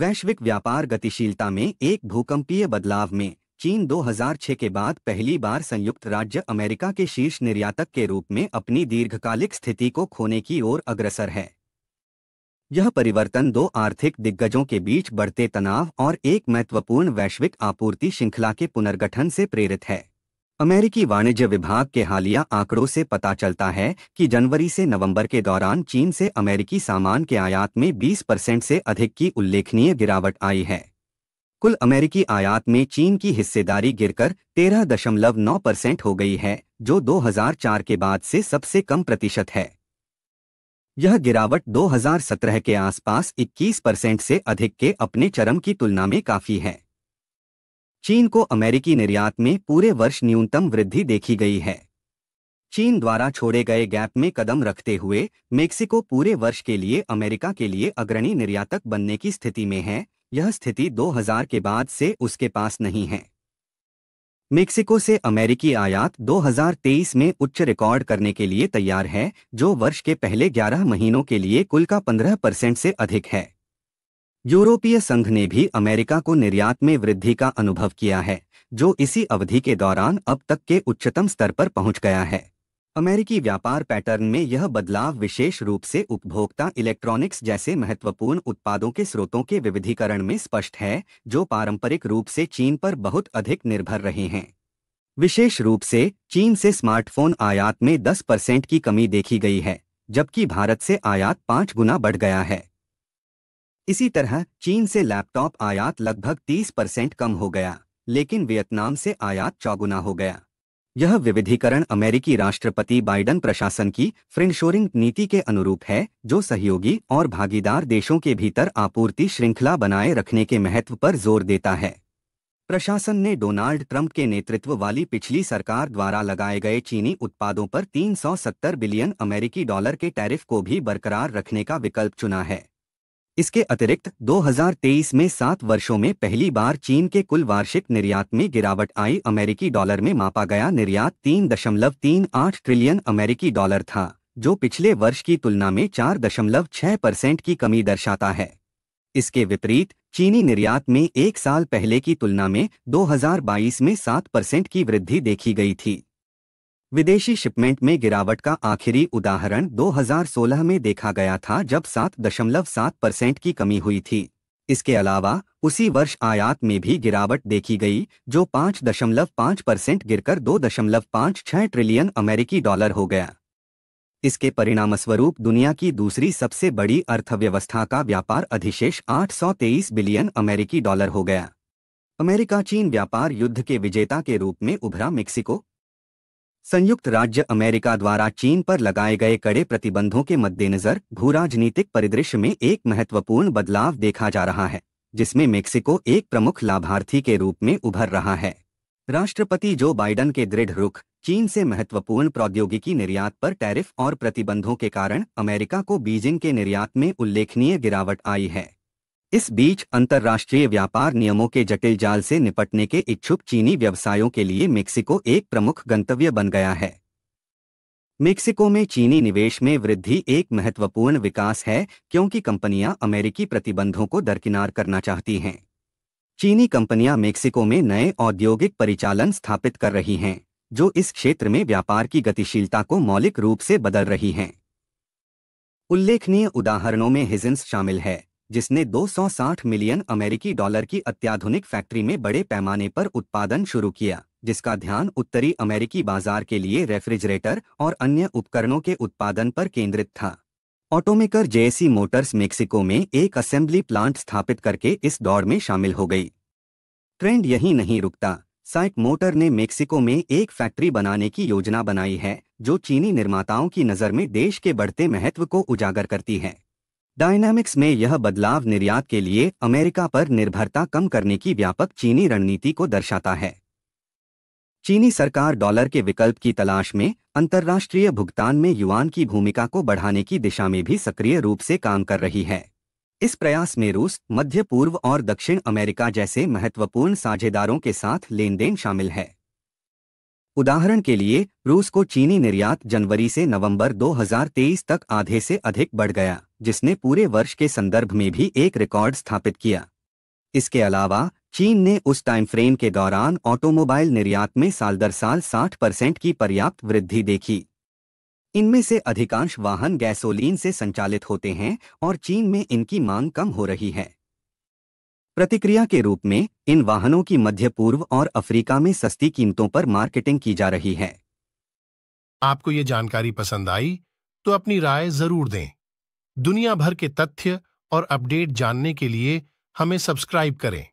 वैश्विक व्यापार गतिशीलता में एक भूकंपीय बदलाव में चीन 2006 के बाद पहली बार संयुक्त राज्य अमेरिका के शीर्ष निर्यातक के रूप में अपनी दीर्घकालिक स्थिति को खोने की ओर अग्रसर है यह परिवर्तन दो आर्थिक दिग्गजों के बीच बढ़ते तनाव और एक महत्वपूर्ण वैश्विक आपूर्ति श्रृंखला के पुनर्गठन से प्रेरित है अमेरिकी वाणिज्य विभाग के हालिया आंकड़ों से पता चलता है कि जनवरी से नवंबर के दौरान चीन से अमेरिकी सामान के आयात में 20 परसेंट से अधिक की उल्लेखनीय गिरावट आई है कुल अमेरिकी आयात में चीन की हिस्सेदारी गिरकर 13.9 परसेंट हो गई है जो 2004 के बाद से सबसे कम प्रतिशत है यह गिरावट 2017 के आसपास 21 परसेंट से अधिक के अपने चरम की तुलना में काफी है चीन को अमेरिकी निर्यात में पूरे वर्ष न्यूनतम वृद्धि देखी गई है चीन द्वारा छोड़े गए गैप में कदम रखते हुए मेक्सिको पूरे वर्ष के लिए अमेरिका के लिए अग्रणी निर्यातक बनने की स्थिति में है यह स्थिति 2000 के बाद से उसके पास नहीं है मेक्सिको से अमेरिकी आयात 2023 में उच्च रिकॉर्ड करने के लिए तैयार है जो वर्ष के पहले 11 महीनों के लिए कुल का 15 परसेंट से अधिक है यूरोपीय संघ ने भी अमेरिका को निर्यात में वृद्धि का अनुभव किया है जो इसी अवधि के दौरान अब तक के उच्चतम स्तर पर पहुंच गया है अमेरिकी व्यापार पैटर्न में यह बदलाव विशेष रूप से उपभोक्ता इलेक्ट्रॉनिक्स जैसे महत्वपूर्ण उत्पादों के स्रोतों के विविधीकरण में स्पष्ट है जो पारंपरिक रूप से चीन पर बहुत अधिक निर्भर रहे हैं विशेष रूप से चीन से स्मार्टफोन आयात में 10 परसेंट की कमी देखी गई है जबकि भारत से आयात पाँच गुना बढ़ गया है इसी तरह चीन से लैपटॉप आयात लगभग 30 परसेंट कम हो गया लेकिन वियतनाम से आयात चौगुना हो गया यह विविधीकरण अमेरिकी राष्ट्रपति बाइडन प्रशासन की फ्रिंडशोरिंग नीति के अनुरूप है जो सहयोगी और भागीदार देशों के भीतर आपूर्ति श्रृंखला बनाए रखने के महत्व पर जोर देता है प्रशासन ने डोनाल्ड ट्रंप के नेतृत्व वाली पिछली सरकार द्वारा लगाए गए चीनी उत्पादों पर 370 बिलियन अमेरिकी डॉलर के टैरिफ को भी बरकरार रखने का विकल्प चुना है इसके अतिरिक्त 2023 में सात वर्षों में पहली बार चीन के कुल वार्षिक निर्यात में गिरावट आई अमेरिकी डॉलर में मापा गया निर्यात तीन दशमलव तीन आठ ट्रिलियन अमेरिकी डॉलर था जो पिछले वर्ष की तुलना में चार दशमलव छह परसेंट की कमी दर्शाता है इसके विपरीत चीनी निर्यात में एक साल पहले की तुलना में 2022 में सात परसेंट की वृद्धि देखी गई थी विदेशी शिपमेंट में गिरावट का आखिरी उदाहरण 2016 में देखा गया था जब 7.7 परसेंट की कमी हुई थी इसके अलावा उसी वर्ष आयात में भी गिरावट देखी गई जो 5.5 परसेंट गिरकर 2.56 ट्रिलियन अमेरिकी डॉलर हो गया इसके परिणामस्वरूप दुनिया की दूसरी सबसे बड़ी अर्थव्यवस्था का व्यापार अधिशेष 823 बिलियन अमेरिकी डॉलर हो गया अमेरिका चीन व्यापार युद्ध के विजेता के रूप में उभरा मेक्सिको संयुक्त राज्य अमेरिका द्वारा चीन पर लगाए गए कड़े प्रतिबंधों के मद्देनजर भू राजनीतिक परिदृश्य में एक महत्वपूर्ण बदलाव देखा जा रहा है जिसमें मेक्सिको एक प्रमुख लाभार्थी के रूप में उभर रहा है राष्ट्रपति जो बाइडन के दृढ़ रुख चीन से महत्वपूर्ण प्रौद्योगिकी निर्यात पर टैरिफ और प्रतिबंधों के कारण अमेरिका को बीजिंग के निर्यात में उल्लेखनीय गिरावट आई है इस बीच अंतर्राष्ट्रीय व्यापार नियमों के जटिल जाल से निपटने के इच्छुक चीनी व्यवसायों के लिए मेक्सिको एक प्रमुख गंतव्य बन गया है मेक्सिको में चीनी निवेश में वृद्धि एक महत्वपूर्ण विकास है क्योंकि कंपनियां अमेरिकी प्रतिबंधों को दरकिनार करना चाहती हैं चीनी कंपनियां मेक्सिको में नए औद्योगिक परिचालन स्थापित कर रही हैं जो इस क्षेत्र में व्यापार की गतिशीलता को मौलिक रूप से बदल रही हैं उल्लेखनीय उदाहरणों में हिजिन्स शामिल है जिसने 260 मिलियन अमेरिकी डॉलर की अत्याधुनिक फैक्ट्री में बड़े पैमाने पर उत्पादन शुरू किया जिसका ध्यान उत्तरी अमेरिकी बाजार के लिए रेफ्रिजरेटर और अन्य उपकरणों के उत्पादन पर केंद्रित था ऑटोमेकर जेएसी मोटर्स मेक्सिको में एक असेंबली प्लांट स्थापित करके इस दौड़ में शामिल हो गई ट्रेंड यही नहीं रुकता साइक मोटर ने मेक्सिको में एक फैक्ट्री बनाने की योजना बनाई है जो चीनी निर्माताओं की नज़र में देश के बढ़ते महत्व को उजागर करती है डायनामिक्स में यह बदलाव निर्यात के लिए अमेरिका पर निर्भरता कम करने की व्यापक चीनी रणनीति को दर्शाता है चीनी सरकार डॉलर के विकल्प की तलाश में अंतर्राष्ट्रीय भुगतान में युआन की भूमिका को बढ़ाने की दिशा में भी सक्रिय रूप से काम कर रही है इस प्रयास में रूस मध्य पूर्व और दक्षिण अमेरिका जैसे महत्वपूर्ण साझेदारों के साथ लेन देन शामिल है उदाहरण के लिए रूस को चीनी निर्यात जनवरी से नवंबर 2023 तक आधे से अधिक बढ़ गया जिसने पूरे वर्ष के संदर्भ में भी एक रिकॉर्ड स्थापित किया इसके अलावा चीन ने उस टाइम फ्रेम के दौरान ऑटोमोबाइल निर्यात में साल दर साल 60 परसेंट की पर्याप्त वृद्धि देखी इनमें से अधिकांश वाहन गैसोलीन से संचालित होते हैं और चीन में इनकी मांग कम हो रही है प्रतिक्रिया के रूप में इन वाहनों की मध्य पूर्व और अफ्रीका में सस्ती कीमतों पर मार्केटिंग की जा रही है आपको ये जानकारी पसंद आई तो अपनी राय जरूर दें दुनिया भर के तथ्य और अपडेट जानने के लिए हमें सब्सक्राइब करें